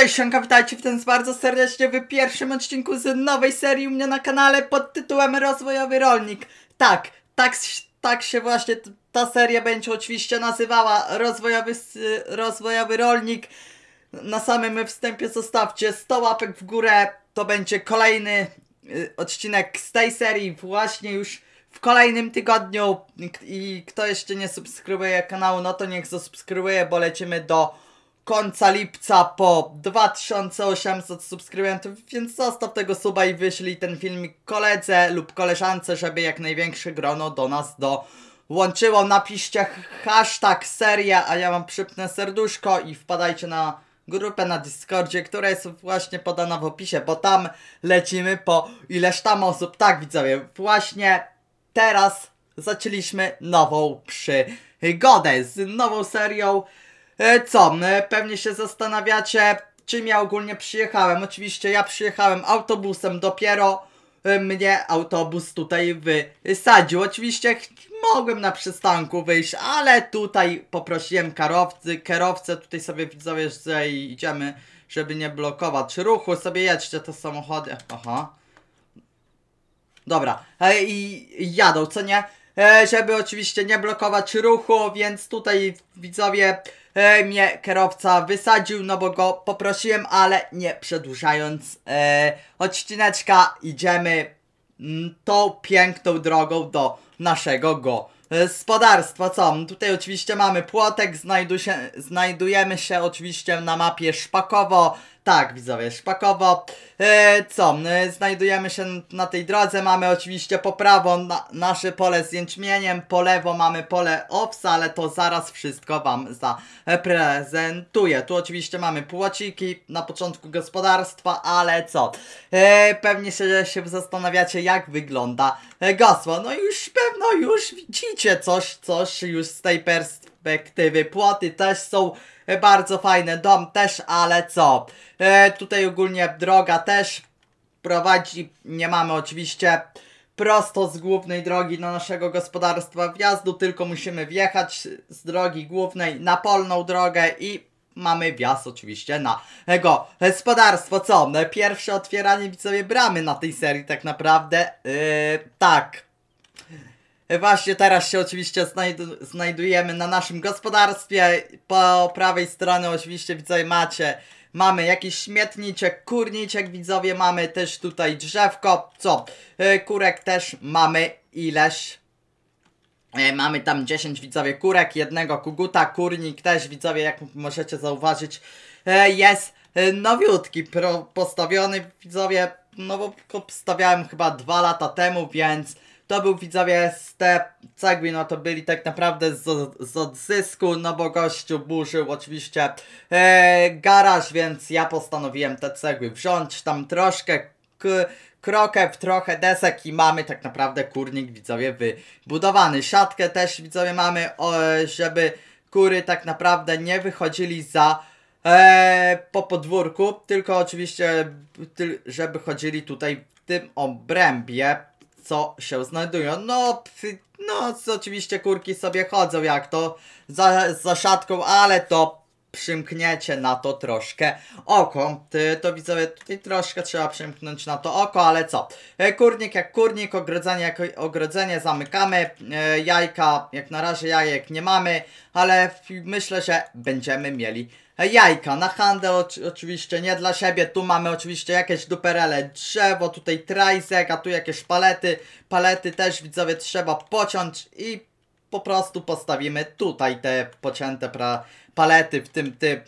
Cześć Sianka, witajcie w ten bardzo serdecznie w pierwszym odcinku z nowej serii u mnie na kanale pod tytułem Rozwojowy Rolnik. Tak, tak, tak się właśnie ta seria będzie oczywiście nazywała Rozwojowy, Rozwojowy Rolnik. Na samym wstępie zostawcie 100 łapek w górę, to będzie kolejny y, odcinek z tej serii właśnie już w kolejnym tygodniu i kto jeszcze nie subskrybuje kanału, no to niech zasubskrybuje, bo lecimy do końca lipca po 2800 subskrybentów, więc zostaw tego suba i wyślij ten filmik koledze lub koleżance, żeby jak największe grono do nas dołączyło. Napiszcie hashtag seria, a ja wam przypnę serduszko i wpadajcie na grupę na Discordzie, która jest właśnie podana w opisie, bo tam lecimy po ileś tam osób. Tak widzowie, właśnie teraz zaczęliśmy nową przygodę z nową serią E, co, pewnie się zastanawiacie, czym ja ogólnie przyjechałem. Oczywiście ja przyjechałem autobusem, dopiero e, mnie autobus tutaj wysadził. Oczywiście mogłem na przystanku wyjść, ale tutaj poprosiłem kierowcy, kierowcę, tutaj sobie widzowie, że idziemy, żeby nie blokować ruchu, sobie jedźcie te samochody. Aha. Dobra, e, i jadą, co nie? żeby oczywiście nie blokować ruchu, więc tutaj widzowie e, mnie kierowca wysadził, no bo go poprosiłem, ale nie przedłużając e, odcineczka, idziemy mm, tą piękną drogą do naszego go e, gospodarstwa. Co? Tutaj oczywiście mamy płotek, znajdu się, znajdujemy się oczywiście na mapie Szpakowo, tak, widzowie, szpakowo. E, co, e, znajdujemy się na tej drodze, mamy oczywiście po prawo na, nasze pole z jęczmieniem, po lewo mamy pole owsa, ale to zaraz wszystko Wam zaprezentuję. Tu oczywiście mamy płociki na początku gospodarstwa, ale co, e, pewnie się, się zastanawiacie jak wygląda gosło. No już pewno już widzicie coś, coś już z tej perspektywy. Płoty też są bardzo fajny dom też, ale co? E, tutaj ogólnie droga też prowadzi, nie mamy oczywiście prosto z głównej drogi do naszego gospodarstwa wjazdu, tylko musimy wjechać z drogi głównej na polną drogę i mamy wjazd oczywiście na jego gospodarstwo. Co? E, pierwsze otwieranie widzowie bramy na tej serii tak naprawdę. Yy, tak. E, właśnie teraz się oczywiście znajdujemy na naszym gospodarstwie. Po prawej stronie oczywiście widzowie macie. Mamy jakiś śmietniczek, kurniczek widzowie, mamy też tutaj drzewko, co? E, kurek też mamy ileś. E, mamy tam 10 widzowie kurek, jednego kuguta, kurnik też widzowie, jak możecie zauważyć, jest nowiutki, postawiony widzowie, no bo stawiałem chyba dwa lata temu, więc to był widzowie step cegły, no to byli tak naprawdę z, z odzysku, no bo gościu burzył oczywiście e, garaż, więc ja postanowiłem te cegły wziąć, tam troszkę krokew, trochę desek i mamy tak naprawdę kurnik widzowie wybudowany. Siatkę też widzowie mamy, o, żeby kury tak naprawdę nie wychodzili za e, po podwórku, tylko oczywiście, żeby chodzili tutaj w tym obrębie co się znajdują. No, pf, no oczywiście kurki sobie chodzą jak to za, za szatką, ale to przymkniecie na to troszkę oko. Ty, to widzowie, tutaj troszkę trzeba przymknąć na to oko, ale co? E, kurnik jak kurnik, ogrodzenie jak ogrodzenie, zamykamy. E, jajka, jak na razie jajek nie mamy, ale myślę, że będziemy mieli jajka na handel oczywiście, nie dla siebie. Tu mamy oczywiście jakieś duperele drzewo, tutaj trajzek, a tu jakieś palety. Palety też widzowie trzeba pociąć i po prostu postawimy tutaj te pocięte pra palety w tym, typ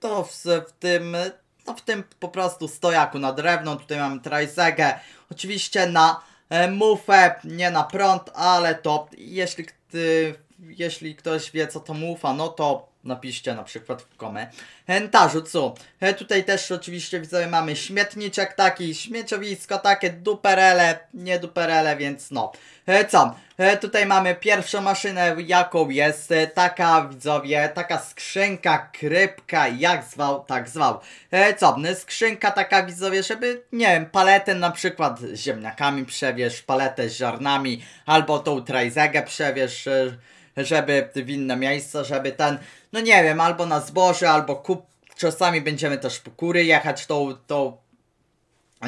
to w, w tym, no w tym po prostu stojaku na drewno. Tutaj mamy trajzegę, oczywiście na e, mufę, nie na prąd, ale to jeśli, ty, jeśli ktoś wie co to mufa, no to Napiszcie na przykład w komę. Hentarzu, co? He, tutaj też oczywiście widzę, mamy śmietniczek taki, śmieciowisko takie, duperele, nie duperele, więc no. He, co? He, tutaj mamy pierwszą maszynę, jaką jest e, taka, widzowie, taka skrzynka, krypka, jak zwał, tak zwał. He, co? E, skrzynka taka, widzowie, żeby, nie wiem, paletę na przykład z ziemniakami przewiesz paletę z ziarnami, albo tą trajzegę przewiesz e, żeby w inne miejsce, żeby ten no nie wiem, albo na zboże, albo kup. Czasami będziemy też po kury jechać tą, tą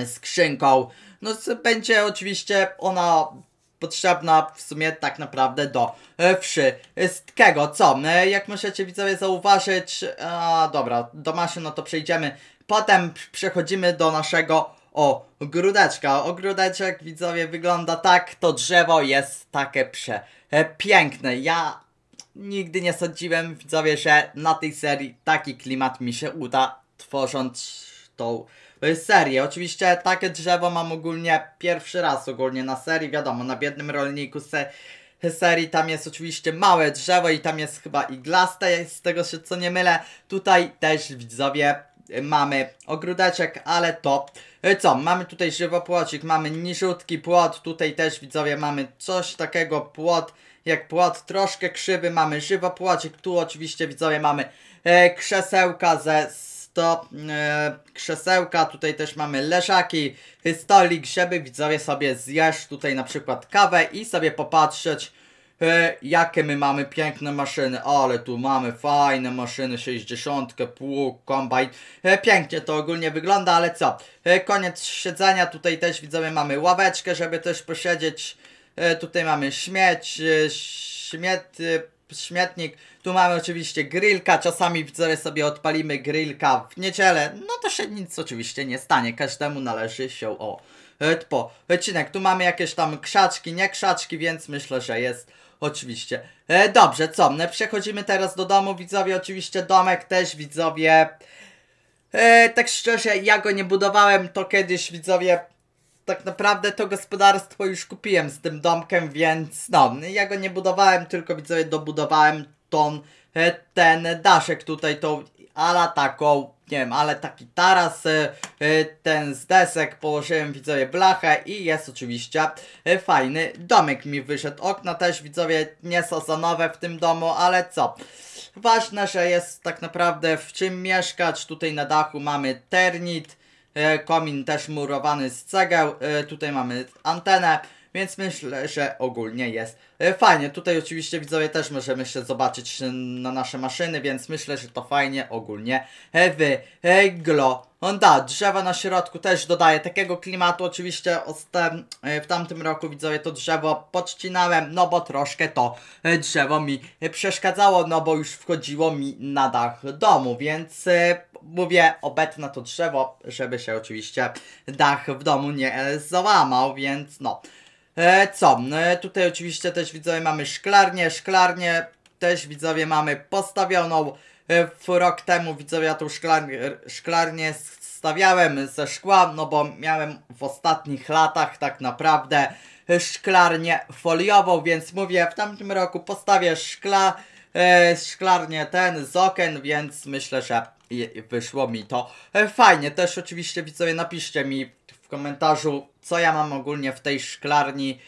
skrzynką. No będzie oczywiście ona potrzebna w sumie tak naprawdę do e, wszystkiego. Co? E, jak możecie widzowie zauważyć, a, dobra, do maszyn no to przejdziemy. Potem przechodzimy do naszego ogródeczka. Ogródeczek widzowie wygląda tak, to drzewo jest takie przepiękne. Ja Nigdy nie sądziłem, widzowie, że na tej serii taki klimat mi się uda, tworząc tą serię. Oczywiście takie drzewo mam ogólnie pierwszy raz ogólnie na serii, wiadomo, na biednym rolniku se serii tam jest oczywiście małe drzewo i tam jest chyba iglaste, z tego się co nie mylę. Tutaj też widzowie mamy ogródeczek, ale to e, co, mamy tutaj żywopłocik, mamy niżutki płot, tutaj też widzowie mamy coś takiego, płot jak płot troszkę krzywy, mamy żywopłocik, tu oczywiście widzowie mamy e, krzesełka ze sto, e, krzesełka, tutaj też mamy leżaki, y, stolik, żeby widzowie sobie zjeść tutaj na przykład kawę i sobie popatrzeć e, jakie my mamy piękne maszyny, ale tu mamy fajne maszyny, 60, pług, kombajn, e, pięknie to ogólnie wygląda, ale co, e, koniec siedzenia, tutaj też widzowie mamy ławeczkę, żeby też posiedzieć, E, tutaj mamy śmieć, e, śmiet, e, śmietnik, tu mamy oczywiście grillka, czasami widzowie sobie odpalimy grillka w niedzielę, no to się nic oczywiście nie stanie, każdemu należy się o po odcinek. Tu mamy jakieś tam krzaczki, nie krzaczki, więc myślę, że jest oczywiście. Dobrze, co? Przechodzimy teraz do domu, widzowie, oczywiście domek też, widzowie. Tak szczerze, ja go nie budowałem, to kiedyś, widzowie, tak naprawdę to gospodarstwo już kupiłem z tym domkiem, więc no, ja go nie budowałem, tylko widzowie dobudowałem tą, e, ten daszek tutaj, tą ala taką, nie wiem, ale taki taras, e, e, ten z desek, położyłem widzowie blachę i jest oczywiście fajny domek mi wyszedł. Okna też widzowie nie są za nowe w tym domu, ale co? Ważne, że jest tak naprawdę w czym mieszkać. Tutaj na dachu mamy ternit, E, komin też murowany z cegeł, e, tutaj mamy antenę, więc myślę, że ogólnie jest e, fajnie. Tutaj oczywiście widzowie też możemy się zobaczyć na nasze maszyny, więc myślę, że to fajnie ogólnie wygląda. On da, drzewa na środku też dodaje takiego klimatu. Oczywiście e, w tamtym roku widzowie to drzewo podcinałem, no bo troszkę to e, drzewo mi przeszkadzało, no bo już wchodziło mi na dach domu, więc e, mówię, obetnę to drzewo, żeby się oczywiście dach w domu nie załamał, więc no. Co? Tutaj oczywiście też widzowie mamy szklarnię, szklarnię też widzowie mamy postawioną E, w rok temu widzowie ja tu szklarnię, szklarnię stawiałem ze szkła, no bo miałem w ostatnich latach tak naprawdę szklarnię foliową, więc mówię, w tamtym roku postawię szkla, e, szklarnię ten z okien, więc myślę, że wyszło mi to e, fajnie. Też oczywiście widzowie napiszcie mi w komentarzu, co ja mam ogólnie w tej szklarni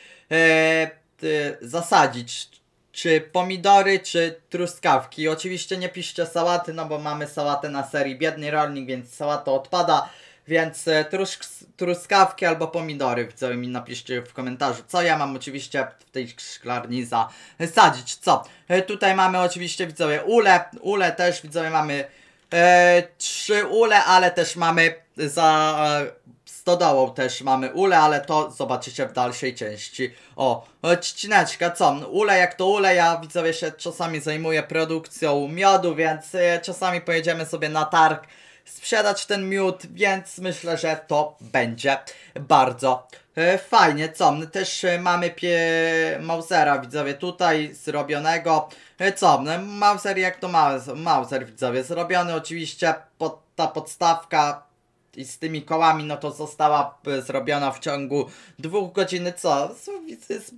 zasadzić czy pomidory, czy truskawki. Oczywiście nie piszcie sałaty, no bo mamy sałatę na serii Biedny Rolnik, więc sałata odpada. Więc e, trus truskawki albo pomidory, widzowie mi napiszcie w komentarzu, co ja mam oczywiście w tej szklarni zasadzić, co? E, tutaj mamy oczywiście, widzowie, ule, ule też, widzowie, mamy e, trzy ule, ale też mamy za e, stodołą też mamy ule, ale to zobaczycie w dalszej części. O, odcineczka, co? Ule jak to ule, ja widzowie się czasami zajmuję produkcją miodu, więc e, czasami pojedziemy sobie na targ sprzedać ten miód, więc myślę, że to będzie bardzo e, fajnie. Co? Też e, mamy pie... Mausera, widzowie, tutaj zrobionego. Co? Mauser jak to Mauser, Mauser widzowie, zrobiony oczywiście pod ta podstawka i z tymi kołami, no to została e, zrobiona w ciągu dwóch godzin, co?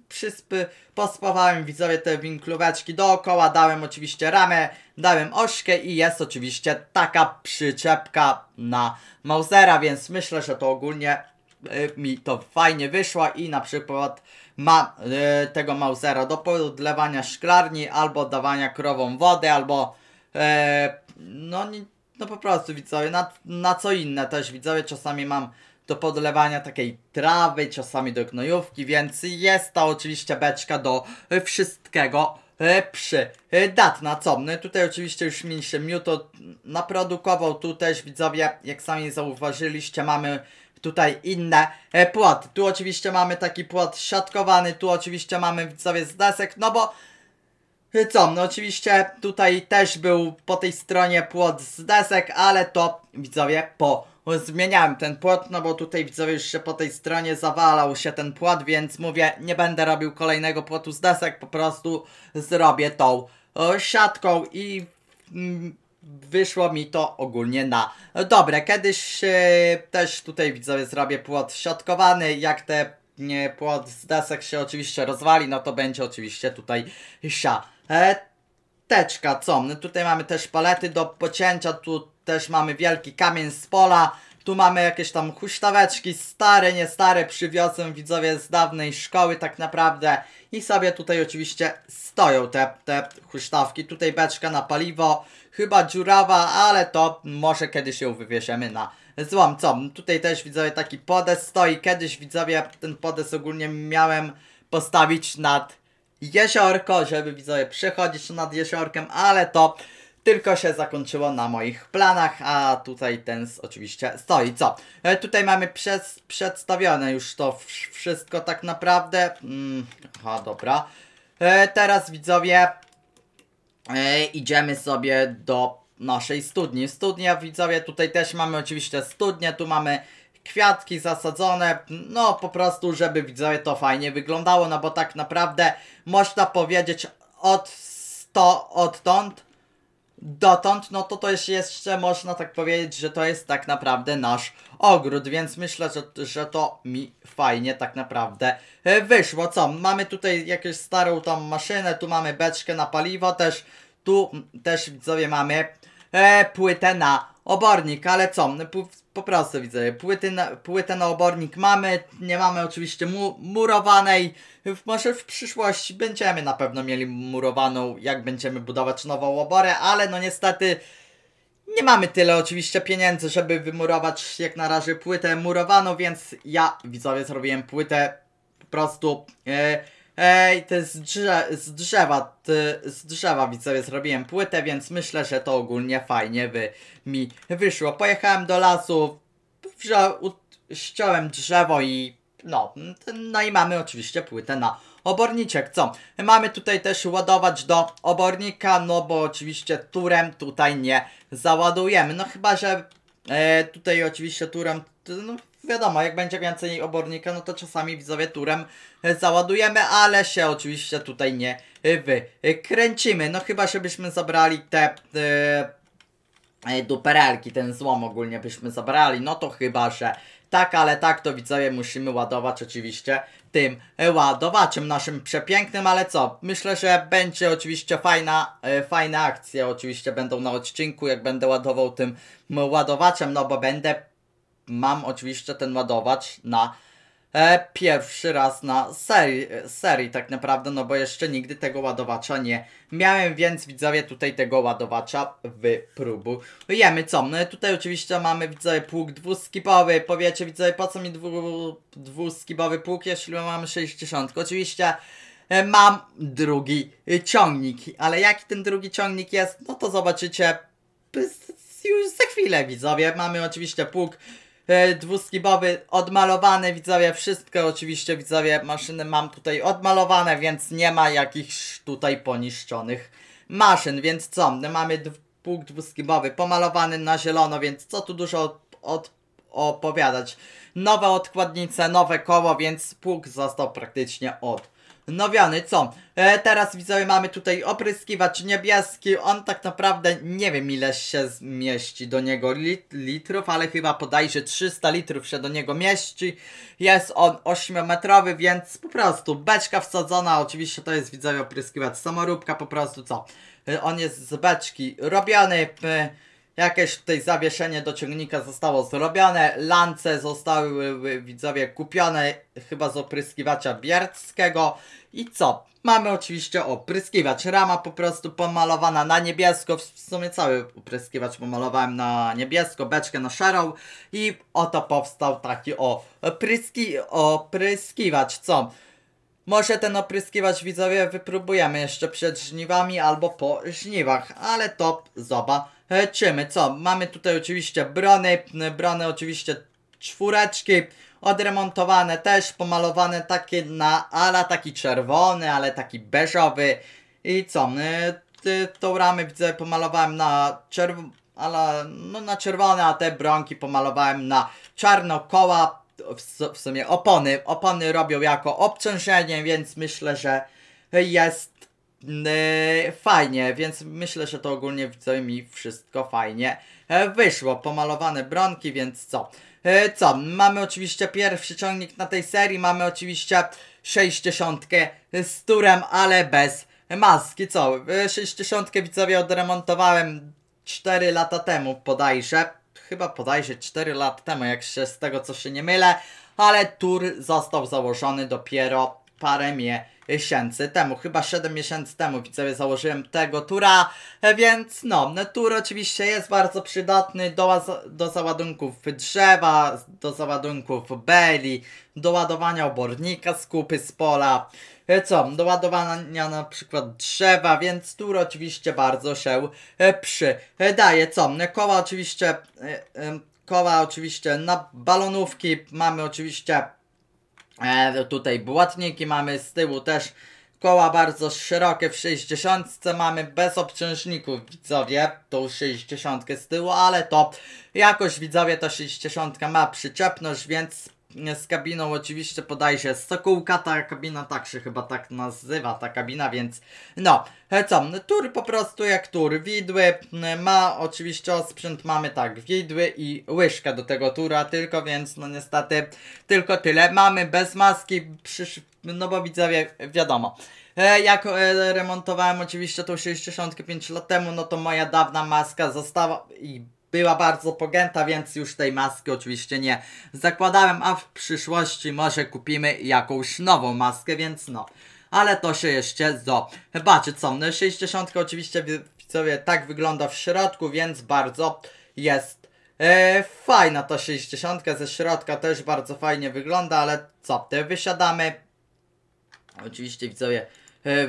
Przyspy, pospawałem widzowie te winklóweczki dookoła, dałem oczywiście ramę, dałem ośkę i jest oczywiście taka przyczepka na Mausera, więc myślę, że to ogólnie y, mi to fajnie wyszło i na przykład mam y, e, tego Mausera do podlewania szklarni albo dawania krową wody, albo y, no no po prostu widzowie, na, na co inne też widzowie, czasami mam do podlewania takiej trawy, czasami do gnojówki, więc jest to oczywiście beczka do wszystkiego e, przydatna co No tutaj oczywiście już mi się Mewtwo naprodukował tu też widzowie jak sami zauważyliście mamy tutaj inne e, płaty tu oczywiście mamy taki płat siatkowany tu oczywiście mamy widzowie z desek no bo co, no oczywiście tutaj też był po tej stronie płot z desek, ale to widzowie po zmieniałem ten płot, no bo tutaj widzowie już się po tej stronie zawalał się ten płot, więc mówię, nie będę robił kolejnego płotu z desek, po prostu zrobię tą o, siatką i mm, wyszło mi to ogólnie na dobre. Kiedyś e, też tutaj widzowie zrobię płot siatkowany, jak te nie, płot z desek się oczywiście rozwali, no to będzie oczywiście tutaj siatka E, teczka, co? No tutaj mamy też palety do pocięcia, tu też mamy wielki kamień z pola, tu mamy jakieś tam huśtaweczki, stare, nie stare, przywiozłem widzowie z dawnej szkoły tak naprawdę. I sobie tutaj oczywiście stoją te, te huśtawki. Tutaj beczka na paliwo, chyba dziurawa, ale to może kiedyś ją wywieziemy na złom. Co? Tutaj też widzowie taki podes stoi. Kiedyś widzowie ten podes ogólnie miałem postawić nad jesiorko, żeby widzowie przechodzić nad jeziorkiem, ale to tylko się zakończyło na moich planach, a tutaj ten oczywiście stoi. Co? E, tutaj mamy przez, przedstawione już to wszystko tak naprawdę. Mm, dobra. E, teraz widzowie e, idziemy sobie do naszej studni. Studnia widzowie, tutaj też mamy oczywiście studnię, tu mamy kwiatki zasadzone, no po prostu, żeby widzowie to fajnie wyglądało, no bo tak naprawdę można powiedzieć od 100, odtąd dotąd, no to to jest jeszcze można tak powiedzieć, że to jest tak naprawdę nasz ogród, więc myślę, że, że to mi fajnie tak naprawdę wyszło. Co, mamy tutaj jakąś starą tam maszynę, tu mamy beczkę na paliwo też, tu też widzowie mamy e, płytę na obornik, ale co, po prostu widzę, płyty na, płytę na obornik mamy, nie mamy oczywiście mu, murowanej, może w przyszłości będziemy na pewno mieli murowaną, jak będziemy budować nową oborę, ale no niestety nie mamy tyle oczywiście pieniędzy, żeby wymurować jak na razie płytę murowaną, więc ja widzowie zrobiłem płytę po prostu... Yy, Ej, to jest drze z drzewa, ty, z drzewa widzowie zrobiłem płytę, więc myślę, że to ogólnie fajnie by mi wyszło. Pojechałem do lasu, ściąłem drzewo i no, no i mamy oczywiście płytę na oborniczek, co? Mamy tutaj też ładować do obornika, no bo oczywiście turem tutaj nie załadujemy. No chyba, że e, tutaj oczywiście turem, no Wiadomo, jak będzie więcej obornika, no to czasami widzowie turem załadujemy, ale się oczywiście tutaj nie wykręcimy. No chyba, żebyśmy zabrali te... Yy, duperelki, ten złom ogólnie byśmy zabrali, no to chyba, że tak, ale tak to widzowie musimy ładować oczywiście tym ładowaczem naszym przepięknym, ale co? Myślę, że będzie oczywiście fajna, e, fajne akcje oczywiście będą na odcinku, jak będę ładował tym ładowaczem, no bo będę mam oczywiście ten ładować na e, pierwszy raz na serii, serii tak naprawdę, no bo jeszcze nigdy tego ładowacza nie miałem, więc widzowie tutaj tego ładowacza wypróbujemy. Co? No, tutaj oczywiście mamy widzowie pług dwuskipowy, powiecie widzowie po co mi dwu, dwuskipowy pług, jeśli mamy 60. Oczywiście e, mam drugi ciągnik. Ale jaki ten drugi ciągnik jest, no to zobaczycie już za chwilę widzowie. Mamy oczywiście pług E, dwuskibowy odmalowany, odmalowane, widzowie, wszystko oczywiście, widzowie, maszyny mam tutaj odmalowane, więc nie ma jakichś tutaj poniszczonych maszyn, więc co, mamy pług dwuskibowy pomalowany na zielono, więc co tu dużo od, od opowiadać. Nowe odkładnice, nowe koło, więc pług został praktycznie od nowiony, co? E, teraz widzowie mamy tutaj opryskiwacz niebieski, on tak naprawdę nie wiem ile się mieści do niego lit litrów, ale chyba podajże 300 litrów się do niego mieści. Jest on 8-metrowy, więc po prostu beczka wsadzona, oczywiście to jest widzowie opryskiwacz samoróbka, po prostu co? E, on jest z beczki robiony, e, Jakieś tutaj zawieszenie do ciągnika zostało zrobione, lance zostały y, widzowie kupione chyba z opryskiwacza bierckiego i co? Mamy oczywiście opryskiwacz, rama po prostu pomalowana na niebiesko, w sumie cały opryskiwacz pomalowałem na niebiesko, beczkę na szarą i oto powstał taki o opryski, opryskiwacz, co? Może ten opryskiwacz widzowie wypróbujemy jeszcze przed żniwami albo po żniwach, ale to zoba Lecimy, co? Mamy tutaj oczywiście brony, brony oczywiście czwóreczki, odremontowane też, pomalowane takie na ala taki czerwony, ale taki beżowy i co? Tą ramę widzę pomalowałem na czerwony, ale no na czerwone, a te bronki pomalowałem na czarno koła, w, w sumie opony. Opony robią jako obciążenie, więc myślę, że jest E, fajnie, więc myślę, że to ogólnie widzę mi wszystko fajnie e, wyszło. Pomalowane bronki, więc co? E, co? Mamy oczywiście pierwszy ciągnik na tej serii, mamy oczywiście 60 z turem, ale bez maski. Co? 60 widzowie odremontowałem 4 lata temu bodajże. Chyba podajże 4 lata temu, jak się z tego co się nie mylę. Ale tur został założony dopiero parę miesięcy temu, chyba 7 miesięcy temu widzowie założyłem tego tura, więc no, tur oczywiście jest bardzo przydatny do, do załadunków drzewa, do załadunków beli, do ładowania obornika skupy z pola, e, co, do ładowania na przykład drzewa, więc tur oczywiście bardzo się e, przydaje, e, co, koła oczywiście koła oczywiście, na balonówki mamy oczywiście E, tutaj błotniki mamy z tyłu też. Koła bardzo szerokie w 60 mamy bez obciążników widzowie, tą 60 z tyłu, ale to jakoś widzowie ta 60 ma przyczepność, więc z kabiną oczywiście podaje się Sokółka, ta kabina tak się chyba tak nazywa, ta kabina, więc no, e, co, tur po prostu jak tur, widły, ma oczywiście osprzęt, mamy tak, widły i łyżkę do tego tura tylko, więc no niestety tylko tyle, mamy bez maski, przysz... no bo widzowie, wiadomo. E, jak e, remontowałem oczywiście tą 65 lat temu, no to moja dawna maska została i była bardzo pogęta, więc już tej maski oczywiście nie zakładałem, a w przyszłości może kupimy jakąś nową maskę, więc no. Ale to się jeszcze zobaczy co. No 60 oczywiście widzowie tak wygląda w środku, więc bardzo jest e, fajna ta 60. Ze środka też bardzo fajnie wygląda, ale co, te wysiadamy. Oczywiście widzowie e,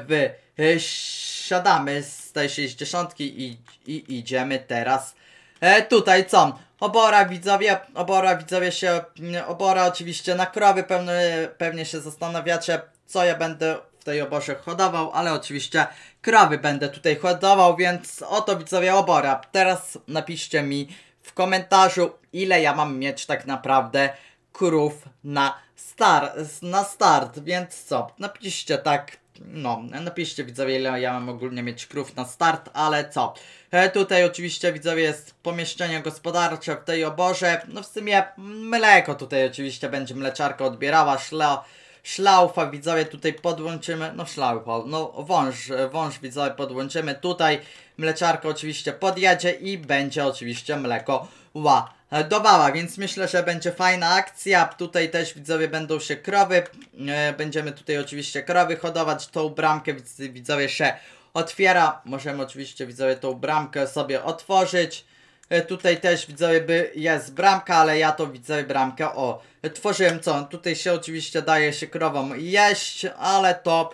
wysiadamy z tej 60 i, i idziemy teraz E, tutaj co? Obora widzowie, obora widzowie się, mm, obora oczywiście na krowy, pewnie, pewnie się zastanawiacie, co ja będę w tej oborze hodował, ale oczywiście krowy będę tutaj hodował, więc oto widzowie obora. Teraz napiszcie mi w komentarzu, ile ja mam mieć tak naprawdę krów na, star na start, więc co, napiszcie tak no, napiszcie widzowie, ile ja mam ogólnie mieć krów na start, ale co? E, tutaj oczywiście widzowie jest pomieszczenie gospodarcze w tej oborze. No w sumie mleko tutaj oczywiście będzie mleczarka odbierała, szleo szlaufa widzowie tutaj podłączymy, no szlaufa, no wąż, wąż widzowie podłączymy tutaj, mleczarka oczywiście podjedzie i będzie oczywiście mleko ła E, dobała, więc myślę, że będzie fajna akcja. Tutaj też widzowie będą się krowy. E, będziemy tutaj oczywiście krowy hodować. Tą bramkę widzowie się otwiera. Możemy oczywiście widzowie tą bramkę sobie otworzyć. E, tutaj też widzowie by jest bramka, ale ja to widzę bramkę o. Tworzyłem co? Tutaj się oczywiście daje się krowom jeść, ale to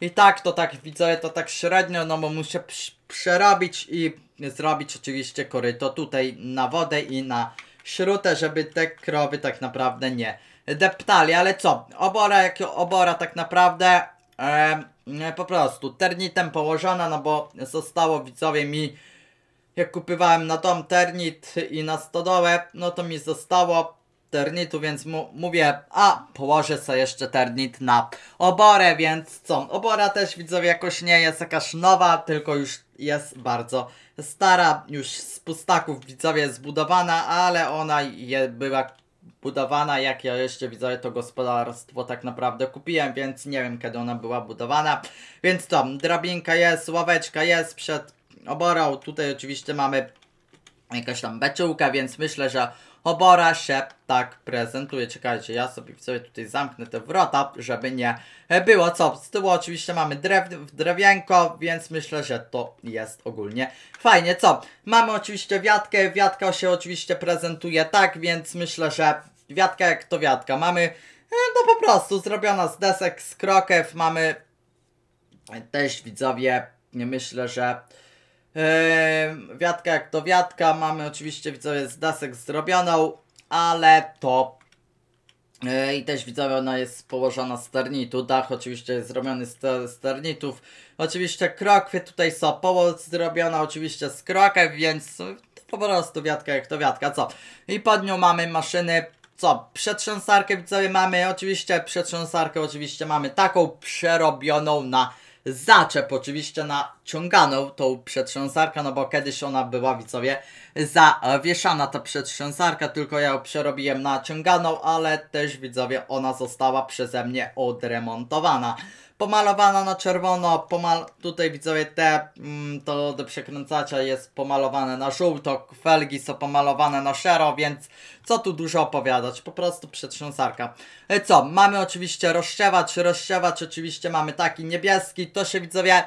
i tak to tak widzowie to tak średnio, no bo muszę przerobić i zrobić oczywiście koryto tutaj na wodę i na śrutę, żeby te krowy tak naprawdę nie deptali. Ale co, obora jak obora tak naprawdę e, po prostu ternitem położona, no bo zostało widzowie mi jak kupywałem na dom ternit i na stodołę, no to mi zostało ternitu, więc mówię, a położę sobie jeszcze ternit na oborę, więc co? Obora też widzowie jakoś nie jest jakaś nowa, tylko już jest bardzo stara, już z pustaków widzowie zbudowana, ale ona je, była budowana, jak ja jeszcze widzę, to gospodarstwo tak naprawdę kupiłem, więc nie wiem kiedy ona była budowana. Więc to, drabinka jest, ławeczka jest przed oborą, tutaj oczywiście mamy jakaś tam beczułka, więc myślę, że Obora się tak prezentuje. Czekajcie, ja sobie sobie tutaj zamknę te wrota, żeby nie było co. Z tyłu oczywiście mamy drew, drewienko, więc myślę, że to jest ogólnie fajnie. Co? Mamy oczywiście wiatkę. Wiatka się oczywiście prezentuje tak, więc myślę, że wiatka jak to wiatka. Mamy e, no po prostu zrobiona z desek, z krokew. Mamy e, też widzowie, myślę, że Yy, wiatka jak to wiatka. Mamy oczywiście widzowie z dasek zrobioną, ale to yy, i też widzowie ona jest położona z ternitu. Dach oczywiście jest zrobiony z, te, z ternitów. Oczywiście krokwy tutaj są położ zrobiona oczywiście z krokiem, więc po prostu wiatka jak to wiatka, co? I pod nią mamy maszyny co, przetrząsarkę widzowie mamy, oczywiście przetrząsarkę oczywiście mamy taką przerobioną na zaczep oczywiście ciąganą tą przetrząsarkę, no bo kiedyś ona była, widzowie, zawieszana ta przetrząsarka, tylko ja ją przerobiłem ciąganą, ale też, widzowie, ona została przeze mnie odremontowana pomalowana na czerwono, pomal... tutaj widzowie te, mm, to do przekręcacza jest pomalowane na żółto, felgi są pomalowane na szero, więc co tu dużo opowiadać, po prostu przetrząsarka. E, co, mamy oczywiście rozsiewacz, rozsiewacz oczywiście mamy taki niebieski, to się widzowie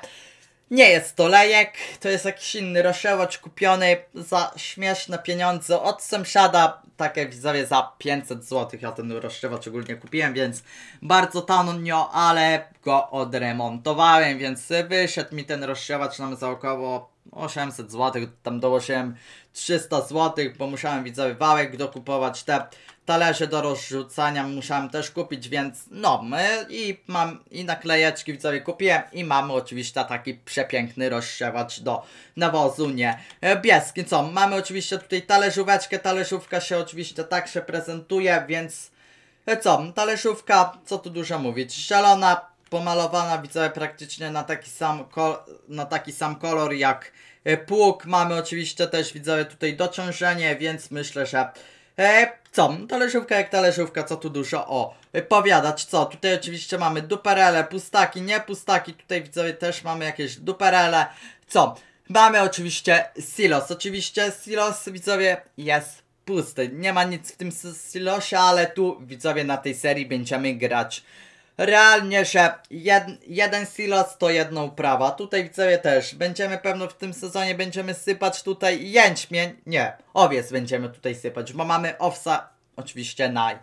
nie jest to lejek, to jest jakiś inny rozszerzacz kupiony za śmieszne pieniądze od sąsiada, tak jak widzowie za 500 zł ja ten rozszerzacz ogólnie kupiłem, więc bardzo tanio, ale go odremontowałem, więc wyszedł mi ten rozszerzacz nam za około 800 zł, tam dołożyłem 300 zł, bo musiałem widzowie wałek dokupować te talerzy do rozrzucania musiałem też kupić, więc no my i mam i naklejeczki widzowie kupiłem i mamy oczywiście taki przepiękny rozsiewacz do nawozu nie bieski, Co, mamy oczywiście tutaj talerzóweczkę, talerzówka się oczywiście tak się prezentuje, więc e, co, talerzówka, co tu dużo mówić, zielona, pomalowana widzowie praktycznie na taki sam, na taki sam kolor jak e, pług. Mamy oczywiście też widzowie tutaj dociążenie, więc myślę, że E, co? Talerzówka jak talerzówka, co tu dużo o powiadać, co? Tutaj oczywiście mamy duperele, pustaki, nie pustaki, tutaj widzowie też mamy jakieś duperele, co? Mamy oczywiście silos, oczywiście silos widzowie jest pusty, nie ma nic w tym silosie, ale tu widzowie na tej serii będziemy grać realnie, że jed, jeden silos to jedna uprawa. Tutaj widzowie też. Będziemy pewno w tym sezonie będziemy sypać tutaj jęczmień. Nie, owiec będziemy tutaj sypać, bo mamy owsa oczywiście naj.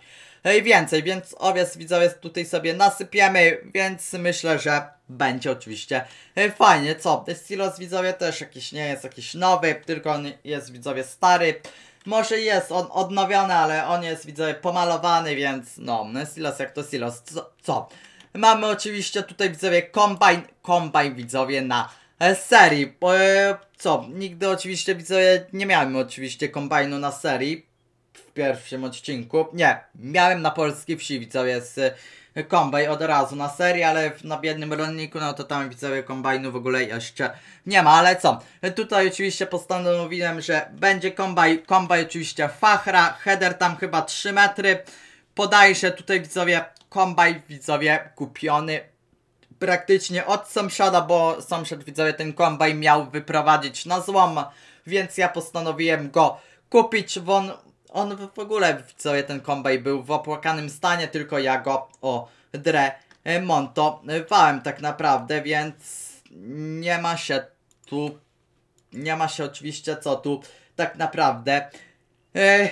I więcej, więc owiec widzowie tutaj sobie nasypiemy, więc myślę, że będzie oczywiście e, fajnie. Co, silos widzowie też jakiś nie jest jakiś nowy, tylko on jest widzowie stary. Może jest on odnowiony, ale on jest, widzę, pomalowany, więc no, no silos jak to silos. Co? co? Mamy oczywiście tutaj, widzowie, kombajn, kombajn, widzowie, na serii. E, co? Nigdy oczywiście, widzowie, nie miałem oczywiście kombajnu na serii w pierwszym odcinku. Nie, miałem na polskiej wsi, widzowie, z kombaj od razu na serię, ale na biednym rolniku, no to tam widzowie kombajnu w ogóle jeszcze nie ma, ale co? Tutaj oczywiście postanowiłem, że będzie kombaj, kombaj oczywiście fachra, header tam chyba 3 metry, podajże tutaj widzowie kombaj, widzowie kupiony praktycznie od sąsiada, bo sąsiad widzowie ten kombaj miał wyprowadzić na złom, więc ja postanowiłem go kupić, bo on on w ogóle, co ten kombaj był w opłakanym stanie, tylko ja go o dre e, montowałem e, tak naprawdę, więc nie ma się tu, nie ma się oczywiście co tu tak naprawdę e, e,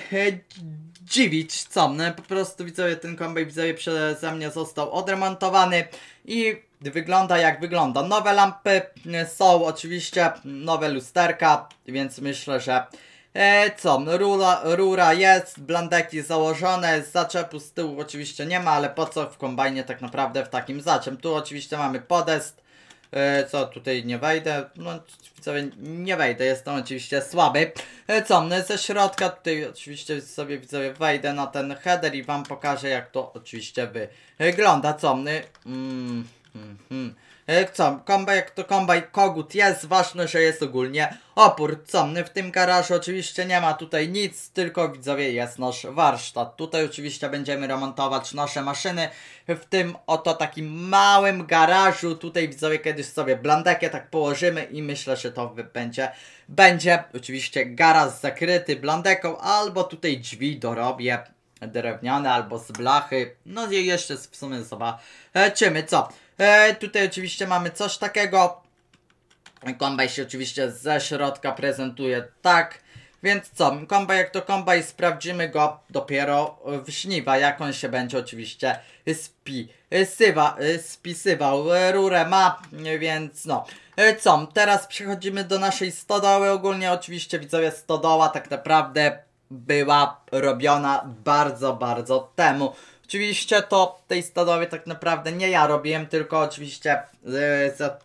dziwić, co no, po prostu widzowie, ten kombaj widzowie przeze mnie został odremontowany i wygląda jak wygląda. Nowe lampy e, są oczywiście, nowe lusterka, więc myślę, że E, co, rura, rura jest, blandeki założone, zaczepu z tyłu oczywiście nie ma, ale po co w kombajnie tak naprawdę w takim zaczep? Tu oczywiście mamy podest, e, co tutaj nie wejdę, no sobie nie wejdę, jestem oczywiście słaby. E, co, no, ze środka tutaj oczywiście sobie widzowie wejdę na ten header i wam pokażę jak to oczywiście wygląda, co, my... Mm, mm, mm. E, co, kombaj, to kombaj kogut jest, ważne, że jest ogólnie opór my w tym garażu. Oczywiście nie ma tutaj nic, tylko widzowie jest nasz warsztat. Tutaj oczywiście będziemy remontować nasze maszyny w tym oto takim małym garażu. Tutaj widzowie kiedyś sobie blandekę tak położymy i myślę, że to będzie, będzie oczywiście garaż zakryty blandeką albo tutaj drzwi dorobię drewniane albo z blachy. No i jeszcze w sumie zobaczymy co. E, tutaj oczywiście mamy coś takiego. Kombaj się oczywiście ze środka prezentuje tak. Więc co, kombaj jak to kombaj, sprawdzimy go dopiero w śniwa, jak on się będzie oczywiście spisywał. Rurę ma, więc no. E, co, teraz przechodzimy do naszej stodoły. Ogólnie oczywiście widzowie stodoła tak naprawdę była robiona bardzo, bardzo temu. Oczywiście to w tej stodowie tak naprawdę nie ja robiłem, tylko oczywiście yy, za,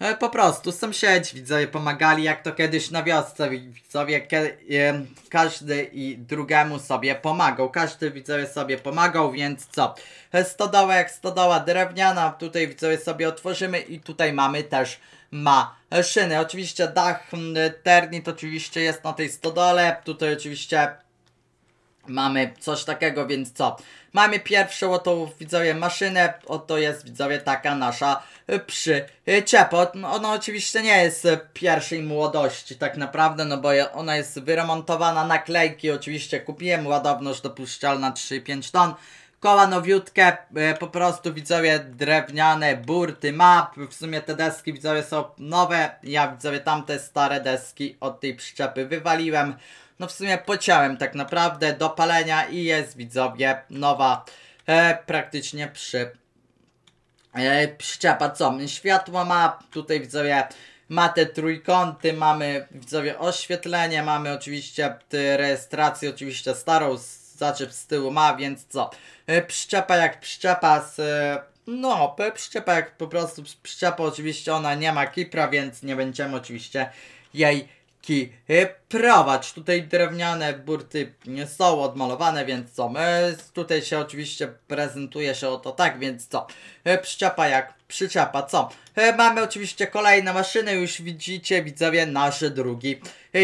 yy, po prostu sąsiedzi widzowie pomagali, jak to kiedyś na wiosce widzowie, yy, każdy i drugiemu sobie pomagał, każdy widzowie sobie pomagał, więc co, stodoła jak stodoła drewniana, tutaj widzowie sobie otworzymy i tutaj mamy też ma szyny. Oczywiście dach, ternit oczywiście jest na tej stodole, tutaj oczywiście mamy coś takiego, więc co? Mamy pierwszą oto widzowie maszynę, oto jest widzowie taka nasza y, przyczepa. Ona oczywiście nie jest y, pierwszej młodości tak naprawdę, no bo ona jest wyremontowana, naklejki oczywiście kupiłem, ładowność dopuszczalna 3-5 ton. Koła nowiutkie, y, po prostu widzowie drewniane, burty, map, w sumie te deski widzowie są nowe, ja widzowie tamte stare deski od tej przyczepy wywaliłem no w sumie pociałem tak naprawdę do palenia i jest widzowie nowa e, praktycznie przy e, przyczepa. Co? Światło ma tutaj widzowie ma te trójkąty, mamy widzowie oświetlenie, mamy oczywiście rejestrację, oczywiście starą zaczep znaczy z tyłu ma, więc co? E, przyczepa jak przyczepa z... E, no, przyczepa jak po prostu przyczepa, oczywiście ona nie ma kipra, więc nie będziemy oczywiście jej E, prowadź, tutaj drewniane burty nie są odmalowane, więc co, e, tutaj się oczywiście prezentuje się to tak, więc co, e, przyczepa jak przyczepa, co. Mamy oczywiście kolejne maszyny, już widzicie widzowie nasz drugi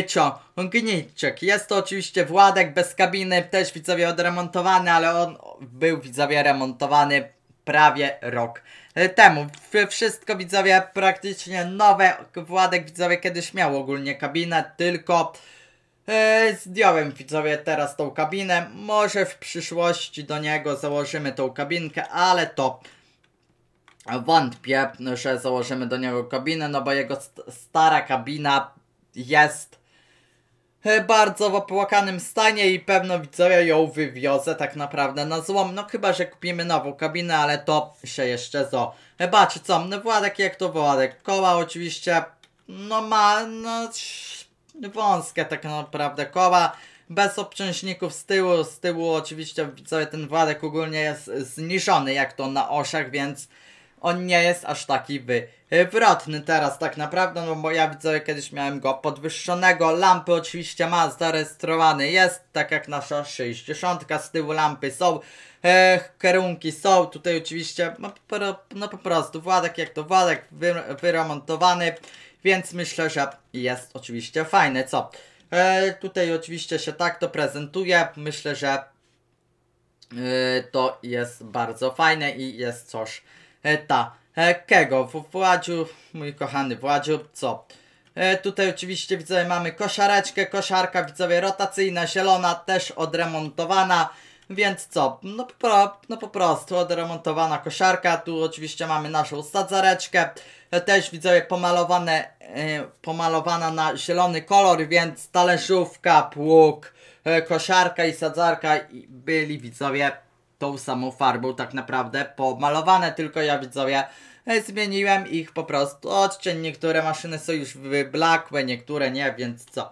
ciągniczek. Jest to oczywiście Władek bez kabiny, też widzowie odremontowany, ale on był widzowie remontowany prawie rok temu. Wszystko widzowie praktycznie nowe. Władek widzowie kiedyś miał ogólnie kabinę, tylko e, zdjąłem widzowie teraz tą kabinę. Może w przyszłości do niego założymy tą kabinkę, ale to wątpię, że założymy do niego kabinę, no bo jego st stara kabina jest E, bardzo w opłakanym stanie i pewno widzowie ją wywiozę tak naprawdę na złom. No chyba, że kupimy nową kabinę, ale to się jeszcze zo. Chyba, e, czy co? No Władek jak to Władek? Koła oczywiście, no ma, no wąskie tak naprawdę koła. Bez obciążników z tyłu, z tyłu oczywiście widzowie ten Władek ogólnie jest zniżony jak to na osiach, więc on nie jest aż taki wywrotny teraz tak naprawdę, no bo ja widzę, kiedyś miałem go podwyższonego, lampy oczywiście ma, zarejestrowany jest, tak jak nasza 60, z tyłu lampy są, e, kierunki są, tutaj oczywiście, no, no po prostu Władek jak to Władek, wy, wyremontowany, więc myślę, że jest oczywiście fajny, co? E, tutaj oczywiście się tak to prezentuje, myślę, że e, to jest bardzo fajne i jest coś ta, e, Kego, Władziu, mój kochany Władziu, co? E, tutaj oczywiście widzowie mamy koszareczkę, koszarka widzowie rotacyjna, zielona, też odremontowana. Więc co, no po, no po prostu odremontowana koszarka, tu oczywiście mamy naszą sadzareczkę, e, też widzowie pomalowane, pomalowana na zielony kolor, więc talerzówka, pług, koszarka i sadzarka i byli widzowie tą samą farbą tak naprawdę pomalowane, tylko ja widzowie e, zmieniłem ich po prostu odcień. Niektóre maszyny są już wyblakłe, niektóre nie, więc co.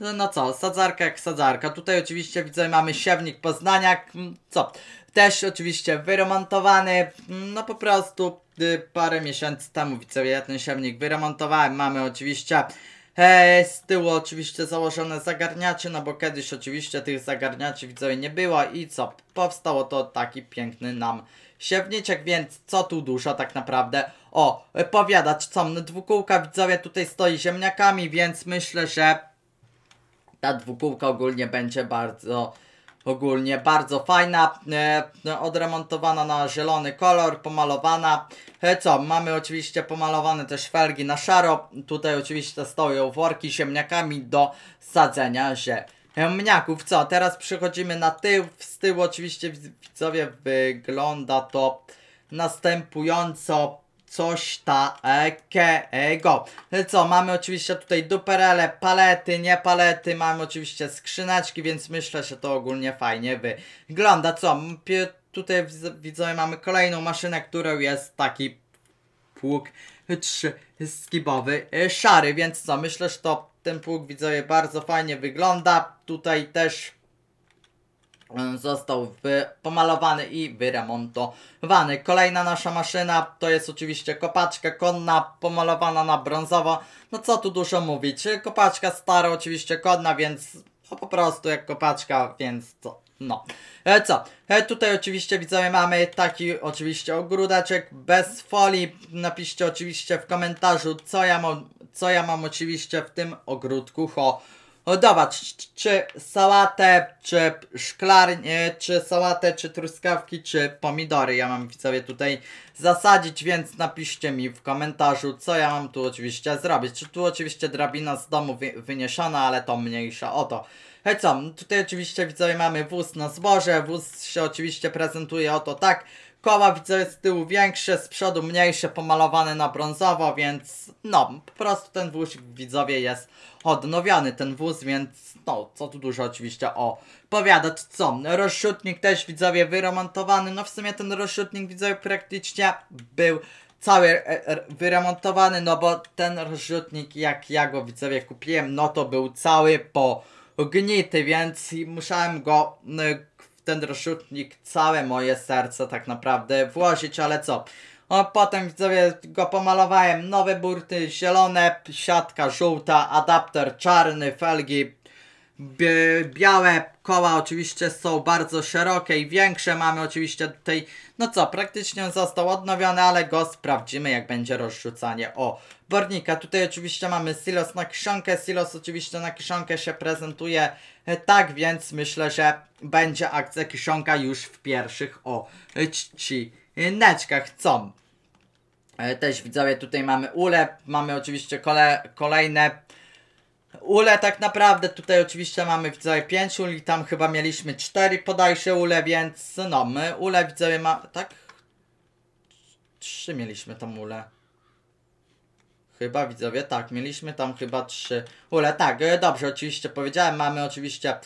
No, no co, sadzarka jak sadzarka. Tutaj oczywiście widzę, mamy siewnik Poznania, mm, co, też oczywiście wyremontowany, mm, no po prostu y, parę miesięcy temu widzę, ja ten siewnik wyremontowałem, mamy oczywiście Hej, z tyłu oczywiście założone zagarniacie, no bo kiedyś oczywiście tych zagarniaczy widzowie nie było i co? Powstało to taki piękny nam siewniczek, więc co tu dużo tak naprawdę? O, powiadać co, dwukółka widzowie tutaj stoi ziemniakami, więc myślę, że ta dwukółka ogólnie będzie bardzo ogólnie bardzo fajna, e, e, odremontowana na zielony kolor, pomalowana. E, co, mamy oczywiście pomalowane też felgi na szaro, tutaj oczywiście stoją worki ziemniakami do sadzenia się mniaków. Co, teraz przechodzimy na tył, z tyłu oczywiście widzowie wygląda to następująco coś takiego. Co, mamy oczywiście tutaj duperele, palety, nie palety, mamy oczywiście skrzyneczki, więc myślę, że to ogólnie fajnie wygląda. Co, tutaj widzowie mamy kolejną maszynę, którą jest taki pług trzy skibowy y, szary, więc co, myślę, że to ten pług widzowie bardzo fajnie wygląda. Tutaj też E, został pomalowany i wyremontowany. Kolejna nasza maszyna to jest oczywiście kopaczka konna pomalowana na brązowo. No co tu dużo mówić, kopaczka stara oczywiście konna, więc no, po prostu jak kopaczka, więc co. No, e, co? E, tutaj oczywiście widzowie mamy taki oczywiście ogródeczek bez folii. Napiszcie oczywiście w komentarzu co ja mam, co ja mam oczywiście w tym ogródku ho Dawać, czy sałatę, czy szklarnię, czy sałatę, czy truskawki, czy pomidory. Ja mam widzowie tutaj zasadzić, więc napiszcie mi w komentarzu, co ja mam tu oczywiście zrobić. Czy tu oczywiście drabina z domu wy wyniesiona, ale to mniejsza o to. Hej co, no tutaj oczywiście widzowie mamy wóz na zboże, wóz się oczywiście prezentuje oto tak. Koła widzę z tyłu większe, z przodu mniejsze, pomalowane na brązowo, więc no, po prostu ten wóz widzowie jest odnowiony, ten wóz, więc no, co tu dużo oczywiście o powiadać, co, rozrzutnik też widzowie wyremontowany, no w sumie ten rozrzutnik widzowie praktycznie był cały e, e, wyremontowany, no bo ten rozrzutnik, jak ja go widzowie kupiłem, no to był cały po gnity, więc musiałem go ten rozrzutnik całe moje serce tak naprawdę włożyć, ale co? O, potem sobie go pomalowałem, nowe burty zielone, siatka żółta, adapter czarny, felgi Białe koła oczywiście są bardzo szerokie i większe. Mamy oczywiście tutaj, no co, praktycznie on został odnowiony, ale go sprawdzimy jak będzie rozrzucanie. O, bornika. Tutaj oczywiście mamy silos na kiszonkę. Silos oczywiście na kiszonkę się prezentuje e, tak, więc myślę, że będzie akcja kiszonka już w pierwszych, o, neczkach. Co? E, też widzowie, tutaj mamy ulep, mamy oczywiście kole, kolejne Ule tak naprawdę tutaj oczywiście mamy widzowie 5 uli, tam chyba mieliśmy 4 podajsze ule, więc no my ule widzowie ma... tak? 3 mieliśmy tam ule. Chyba widzowie, tak, mieliśmy tam chyba 3 ule, tak, e, dobrze, oczywiście powiedziałem, mamy oczywiście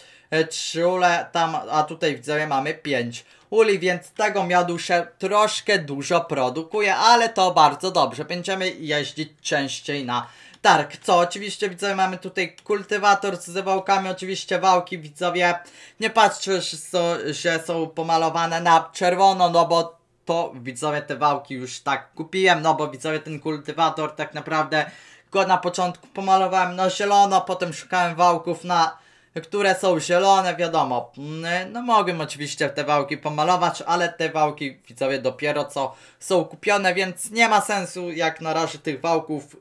3 e, ule, tam, a tutaj widzowie mamy 5 uli, więc tego miodu się troszkę dużo produkuje, ale to bardzo dobrze, będziemy jeździć częściej na tak, Co oczywiście widzowie mamy tutaj kultywator z wałkami, oczywiście wałki widzowie nie patrzcie, że są pomalowane na czerwono, no bo to widzowie te wałki już tak kupiłem, no bo widzowie ten kultywator tak naprawdę go na początku pomalowałem na zielono, potem szukałem wałków na które są zielone, wiadomo, mm, no mogłem oczywiście te wałki pomalować, ale te wałki widzowie dopiero co są kupione, więc nie ma sensu jak na razie tych wałków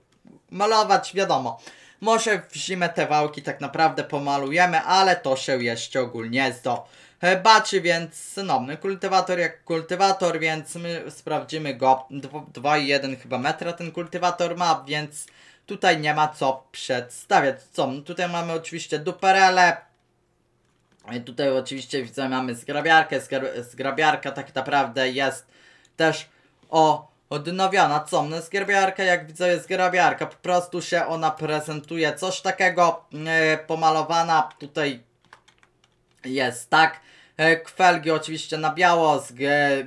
malować wiadomo. Może w zimę te wałki tak naprawdę pomalujemy, ale to się jeszcze ogólnie zdo. Baczy, więc no, kultywator jak kultywator, więc my sprawdzimy go. 2,1 chyba metra ten kultywator ma, więc tutaj nie ma co przedstawiać. Co? Tutaj mamy oczywiście duperele. Tutaj oczywiście widzę mamy zgrabiarkę. Zgra zgrabiarka tak naprawdę jest też o odnawiana comna zgrabiarka, jak widzę zgrabiarka, po prostu się ona prezentuje, coś takiego e, pomalowana tutaj jest, tak? E, kwelgi oczywiście na biało, z,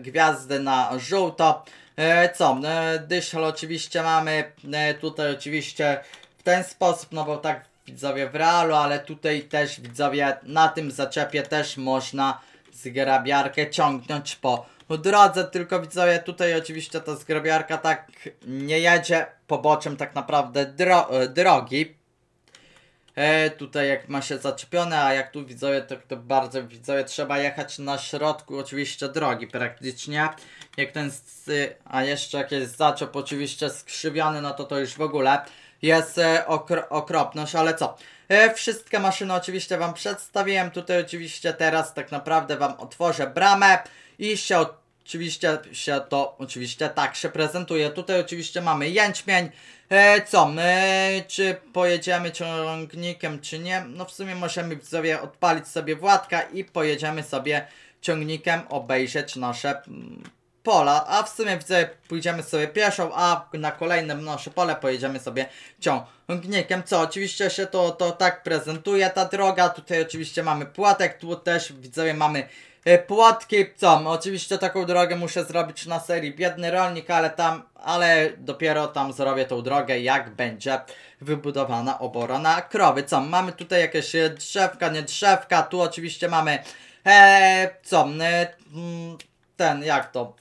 gwiazdy na żółto, e, co, e, dyszl oczywiście mamy e, tutaj oczywiście w ten sposób, no bo tak widzowie w realu, ale tutaj też widzowie na tym zaczepie też można zgrabiarkę ciągnąć po Drodze tylko widzowie, tutaj oczywiście ta zgrabiarka tak nie jedzie poboczem tak naprawdę dro e, drogi. E, tutaj jak ma się zaczepione, a jak tu widzowie, to, to bardzo widzowie trzeba jechać na środku oczywiście drogi praktycznie. Jak ten, e, a jeszcze jak jest zaczep oczywiście skrzywiony, no to to już w ogóle jest e, okro okropność, ale co? E, wszystkie maszyny oczywiście Wam przedstawiłem, tutaj oczywiście teraz tak naprawdę Wam otworzę bramę i się oczywiście się to oczywiście tak się prezentuje. Tutaj oczywiście mamy jęczmień. E, co my, czy pojedziemy ciągnikiem, czy nie? No w sumie możemy sobie odpalić sobie Władka i pojedziemy sobie ciągnikiem obejrzeć nasze mm, pola, a w sumie widzę, pójdziemy sobie pieszą, a na kolejne nasze pole pojedziemy sobie ciągnikiem, co oczywiście się to, to tak prezentuje ta droga, tutaj oczywiście mamy płatek, tu też widzowie mamy E, płatki, co? Oczywiście taką drogę muszę zrobić na serii Biedny Rolnik, ale tam, ale dopiero tam zrobię tą drogę, jak będzie wybudowana obora na krowy. Co? Mamy tutaj jakieś e, drzewka, nie drzewka, tu oczywiście mamy, e, co? Mm, ten, jak to?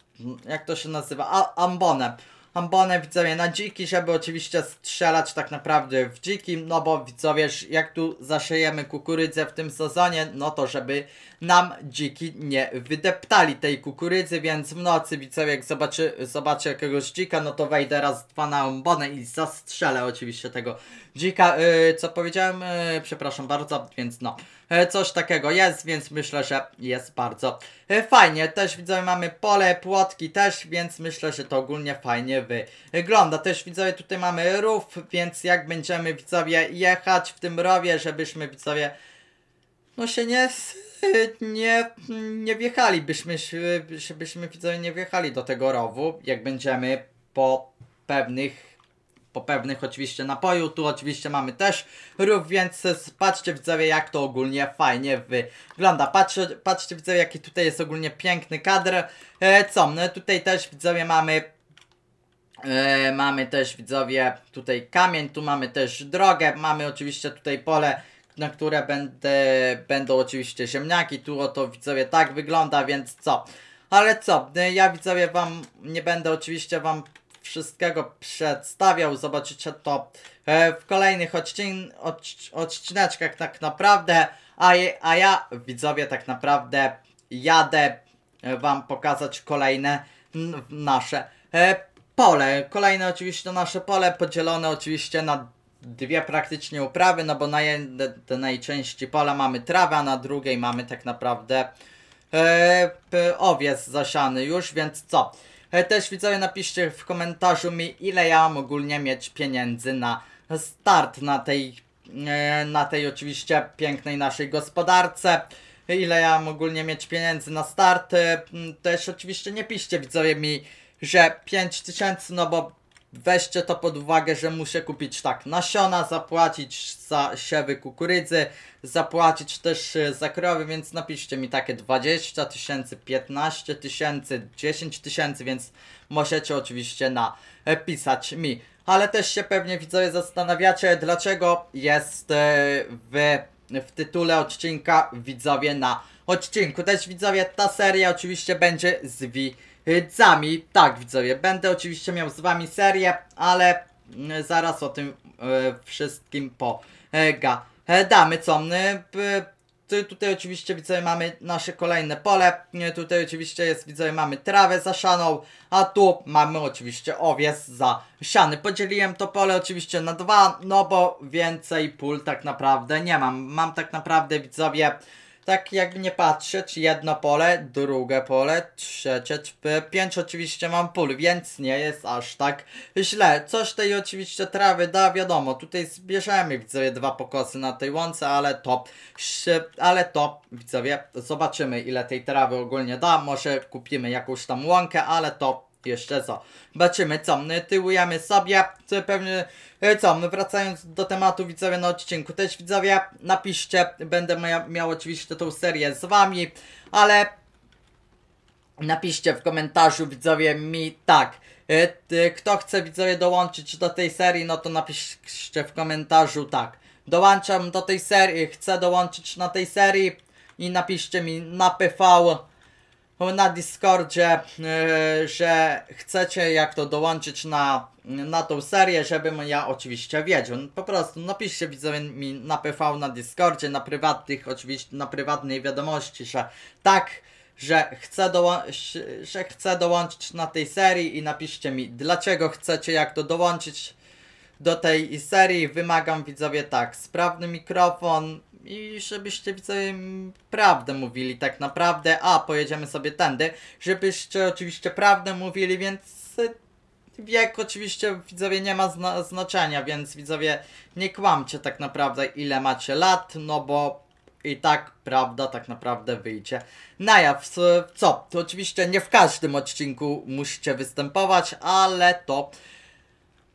Jak to się nazywa? A, ambonę. Ambonę widzowie na dziki, żeby oczywiście strzelać tak naprawdę w dziki, no bo widzowie, jak tu zasiejemy kukurydzę w tym sezonie, no to żeby nam dziki nie wydeptali tej kukurydzy, więc w nocy widzowie jak zobaczy, zobaczy jakiegoś dzika, no to wejdę raz dwa na ombonę i zastrzelę oczywiście tego dzika, yy, co powiedziałem, yy, przepraszam bardzo, więc no, yy, coś takiego jest, więc myślę, że jest bardzo fajnie. Też widzowie mamy pole, płotki też, więc myślę, że to ogólnie fajnie wygląda. Też widzowie tutaj mamy rów, więc jak będziemy widzowie jechać w tym rowie, żebyśmy widzowie no się nie, nie, nie wjechalibyśmy, byśmy widzowie nie wjechali do tego rowu, jak będziemy po pewnych, po pewnych oczywiście napoju. Tu oczywiście mamy też rów, więc patrzcie widzowie jak to ogólnie fajnie wygląda. Patrzcie, patrzcie widzowie jaki tutaj jest ogólnie piękny kadr. E, co, no tutaj też widzowie mamy e, mamy też widzowie tutaj kamień, tu mamy też drogę, mamy oczywiście tutaj pole na które będę, będą oczywiście ziemniaki. Tu oto widzowie tak wygląda, więc co? Ale co, y, ja widzowie wam, nie będę oczywiście wam wszystkiego przedstawiał, zobaczycie to e, w kolejnych odcin odcineczkach tak naprawdę, a, je, a ja widzowie tak naprawdę jadę e, wam pokazać kolejne nasze e, pole. Kolejne oczywiście nasze pole podzielone oczywiście na dwie praktycznie uprawy, no bo na jednej części pola mamy trawę, a na drugiej mamy tak naprawdę e, owiec zasiany już, więc co? E, też widzowie napiszcie w komentarzu mi ile ja mam ogólnie mieć pieniędzy na start na tej, e, na tej oczywiście pięknej naszej gospodarce. Ile ja mam ogólnie mieć pieniędzy na start. E, też oczywiście nie piszcie widzowie mi, że 5000, no bo weźcie to pod uwagę, że muszę kupić tak nasiona, zapłacić za siewy kukurydzy, zapłacić też e, za krowy, więc napiszcie mi takie 20 tysięcy, 15 tysięcy, 10 tysięcy, więc możecie oczywiście napisać e, mi. Ale też się pewnie widzowie zastanawiacie, dlaczego jest e, w, w tytule odcinka widzowie na odcinku. Też widzowie ta seria oczywiście będzie zwi Dzami, y, tak widzowie, będę oczywiście miał z wami serię, ale y, zaraz o tym y, wszystkim e, e, Damy co Tutaj oczywiście widzowie mamy nasze kolejne pole, tutaj oczywiście jest widzowie mamy trawę zasianą, a tu mamy oczywiście owiec zasiany. Podzieliłem to pole oczywiście na dwa, no bo więcej pól tak naprawdę nie mam. Mam tak naprawdę widzowie tak jak nie patrzeć, jedno pole, drugie pole, trzecie, pięć oczywiście mam pól, więc nie jest aż tak źle. Coś tej oczywiście trawy da, wiadomo, tutaj zbierzemy widzowie dwa pokosy na tej łące, ale to, ale to widzowie, zobaczymy ile tej trawy ogólnie da, może kupimy jakąś tam łąkę, ale to jeszcze co. Zobaczymy co, no, tyłujemy sobie, co pewnie, e, co, no, wracając do tematu widzowie na odcinku, też widzowie napiszcie, będę miał oczywiście tą serię z wami, ale napiszcie w komentarzu widzowie mi tak, e, kto chce widzowie dołączyć do tej serii, no to napiszcie w komentarzu tak, dołączam do tej serii, chcę dołączyć na tej serii i napiszcie mi na PV, na Discordzie, y, że chcecie jak to dołączyć na, na tą serię, żebym ja oczywiście wiedział. No, po prostu napiszcie widzowie mi na PV na Discordzie, na prywatnych oczywiście, na prywatnej wiadomości, że tak, że chcę, że chcę dołączyć na tej serii i napiszcie mi dlaczego chcecie jak to dołączyć do tej serii. Wymagam widzowie tak, sprawny mikrofon, i żebyście widzowie prawdę mówili tak naprawdę, a pojedziemy sobie tędy, żebyście oczywiście prawdę mówili, więc wiek oczywiście widzowie nie ma zna znaczenia, więc widzowie nie kłamcie tak naprawdę ile macie lat, no bo i tak prawda tak naprawdę wyjdzie na jaw. Co? To oczywiście nie w każdym odcinku musicie występować, ale to...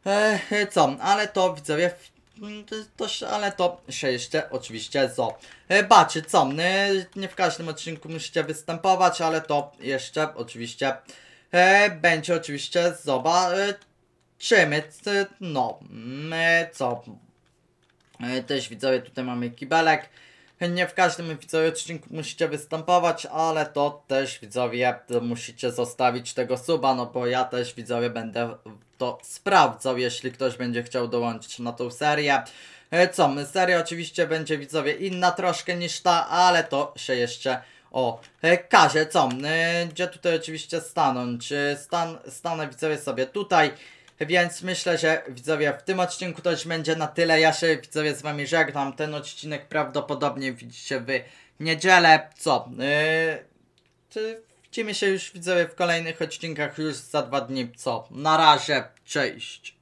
E, co? Ale to widzowie Mm, Toż, ale to się jeszcze oczywiście zobaczy, e, co? Nie w każdym odcinku musicie występować, ale to jeszcze oczywiście e, będzie oczywiście zobaczymy, e, no, co? Też widzowie, tutaj mamy kibelek nie w każdym widzowie odcinku musicie występować, ale to też widzowie musicie zostawić tego suba, no bo ja też widzowie będę to sprawdzał, jeśli ktoś będzie chciał dołączyć na tą serię. E, co, seria oczywiście będzie widzowie inna troszkę niż ta, ale to się jeszcze o, e, Kazie, co? E, gdzie tutaj oczywiście stanąć? Stan, stanę widzowie sobie tutaj. Więc myślę, że widzowie, w tym odcinku to już będzie na tyle. Ja się widzowie z wami żegnam. Ten odcinek prawdopodobnie widzicie w niedzielę. Co? Yy, widzimy się już widzowie w kolejnych odcinkach już za dwa dni. Co? Na razie. Cześć.